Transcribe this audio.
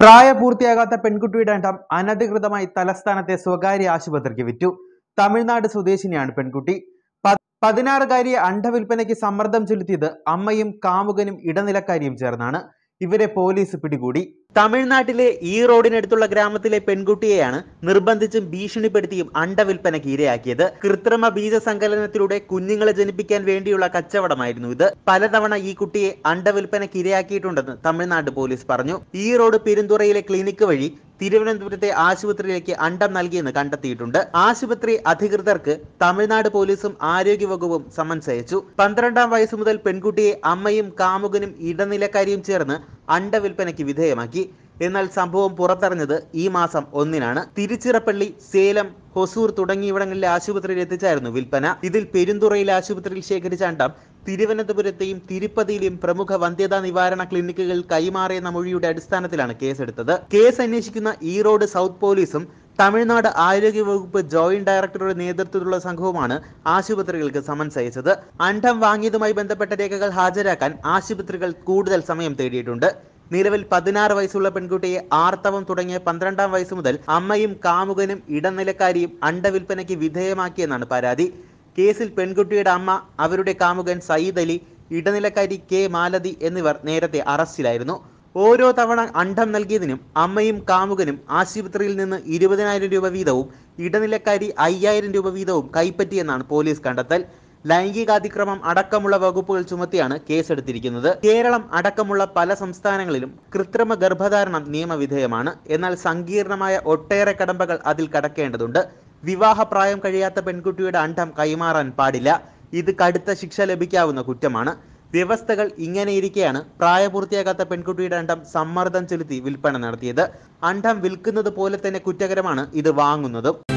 പ്രായപൂർത്തിയാകാത്ത പെൺകുട്ടിയുടെ എണ്ണം അനധികൃതമായി തലസ്ഥാനത്തെ സ്വകാര്യ ആശുപത്രിക്ക് വിറ്റു തമിഴ്നാട് സ്വദേശിനിയാണ് പെൺകുട്ടി പതിനാറുകാരിയെ അണ്ടവിൽപ്പനയ്ക്ക് സമ്മർദ്ദം ചെലുത്തിയത് അമ്മയും കാമുകനും ഇടനിലക്കാരിയും ചേർന്നാണ് ഇവരെ പോലീസ് പിടികൂടി തമിഴ്നാട്ടിലെ ഈ റോഡിനടുത്തുള്ള ഗ്രാമത്തിലെ പെൺകുട്ടിയെയാണ് നിർബന്ധിച്ചും ഭീഷണിപ്പെടുത്തിയും അണ്ടവിൽപ്പനയ്ക്ക് ഇരയാക്കിയത് കൃത്രിമ സങ്കലനത്തിലൂടെ കുഞ്ഞുങ്ങളെ ജനിപ്പിക്കാൻ വേണ്ടിയുള്ള കച്ചവടമായിരുന്നു ഇത് പലതവണ ഈ കുട്ടിയെ അണ്ടവിൽപ്പനയ്ക്ക് ഇരയാക്കിയിട്ടുണ്ടെന്ന് തമിഴ്നാട് പോലീസ് പറഞ്ഞു ഈ റോഡ് പെരുന്തുറയിലെ ക്ലിനിക്ക് വഴി തിരുവനന്തപുരത്തെ ആശുപത്രിയിലേക്ക് അണ്ടം നൽകിയെന്ന് കണ്ടെത്തിയിട്ടുണ്ട് ആശുപത്രി അധികൃതർക്ക് തമിഴ്നാട് പോലീസും ആരോഗ്യവകുപ്പും സമൻസ് അയച്ചു പന്ത്രണ്ടാം വയസ്സ് മുതൽ പെൺകുട്ടിയെ അമ്മയും കാമുകനും ഇടനിലക്കാരിയും ചേർന്ന് അണ്ടവിൽപ്പനയ്ക്ക് വിധേയമാക്കി എന്നാൽ സംഭവം പുറത്തറിഞ്ഞത് ഈ മാസം ഒന്നിനാണ് തിരുച്ചിറപ്പള്ളി സേലം ഹൊസൂർ തുടങ്ങിയിവിടങ്ങളിലെ ആശുപത്രിയിൽ എത്തിച്ചായിരുന്നു വിൽപ്പന ഇതിൽ പെരുന്തുറയിലെ ആശുപത്രിയിൽ ശേഖരിച്ച അണ്ടം തിരുവനന്തപുരത്തെയും തിരുപ്പതിയിലെയും പ്രമുഖ വന്ധ്യതാ നിവാരണ ക്ലിനിക്കുകൾ കൈമാറിയെന്ന മൊഴിയുടെ അടിസ്ഥാനത്തിലാണ് കേസെടുത്തത് കേസ് അന്വേഷിക്കുന്ന ഈറോഡ് സൗത്ത് പോലീസും തമിഴ്നാട് ആരോഗ്യവകുപ്പ് ജോയിന്റ് ഡയറക്ടറുടെ നേതൃത്വത്തിലുള്ള സംഘവുമാണ് ആശുപത്രികൾക്ക് സമൻസ് അയച്ചത് അണ്ഡം വാങ്ങിയതുമായി ബന്ധപ്പെട്ട രേഖകൾ ഹാജരാക്കാൻ ആശുപത്രികൾ കൂടുതൽ സമയം തേടിയിട്ടുണ്ട് നിലവിൽ പതിനാറ് വയസ്സുള്ള പെൺകുട്ടിയെ ആർത്തവം തുടങ്ങിയ പന്ത്രണ്ടാം വയസ്സ് മുതൽ അമ്മയും കാമുകനും ഇടനിലക്കാരിയും അണ്ടവിൽപ്പനയ്ക്ക് വിധേയമാക്കിയെന്നാണ് പരാതി കേസിൽ പെൺകുട്ടിയുടെ അമ്മ അവരുടെ കാമുകൻ സയ്യിദ് അലി ഇടനിലക്കാരി കെ മാലതി എന്നിവർ നേരത്തെ അറസ്റ്റിലായിരുന്നു ഓരോ തവണ അണ്ഡം നൽകിയതിനും അമ്മയും കാമുകനും ആശുപത്രിയിൽ നിന്ന് ഇരുപതിനായിരം രൂപ വീതവും ഇടനിലക്കാരി അയ്യായിരം രൂപ വീതവും കൈപ്പറ്റിയെന്നാണ് പോലീസ് കണ്ടെത്തൽ ലൈംഗികാതിക്രമം അടക്കമുള്ള വകുപ്പുകൾ ചുമത്തിയാണ് കേസെടുത്തിരിക്കുന്നത് കേരളം അടക്കമുള്ള പല സംസ്ഥാനങ്ങളിലും കൃത്രിമ ഗർഭധാരണം നിയമവിധേയമാണ് എന്നാൽ സങ്കീർണമായ ഒട്ടേറെ കടമ്പകൾ അതിൽ കടക്കേണ്ടതുണ്ട് വിവാഹപ്രായം കഴിയാത്ത പെൺകുട്ടിയുടെ അണ്ഡം കൈമാറാൻ പാടില്ല ഇത് കടുത്ത ശിക്ഷ ലഭിക്കാവുന്ന കുറ്റമാണ് വ്യവസ്ഥകൾ ഇങ്ങനെയിരിക്കെയാണ് പ്രായപൂർത്തിയാകാത്ത പെൺകുട്ടിയുടെ അണ്ടം സമ്മർദ്ദം ചെലുത്തി വിൽപ്പന നടത്തിയത് അണ്ടം വിൽക്കുന്നത് പോലെ തന്നെ കുറ്റകരമാണ് ഇത് വാങ്ങുന്നതും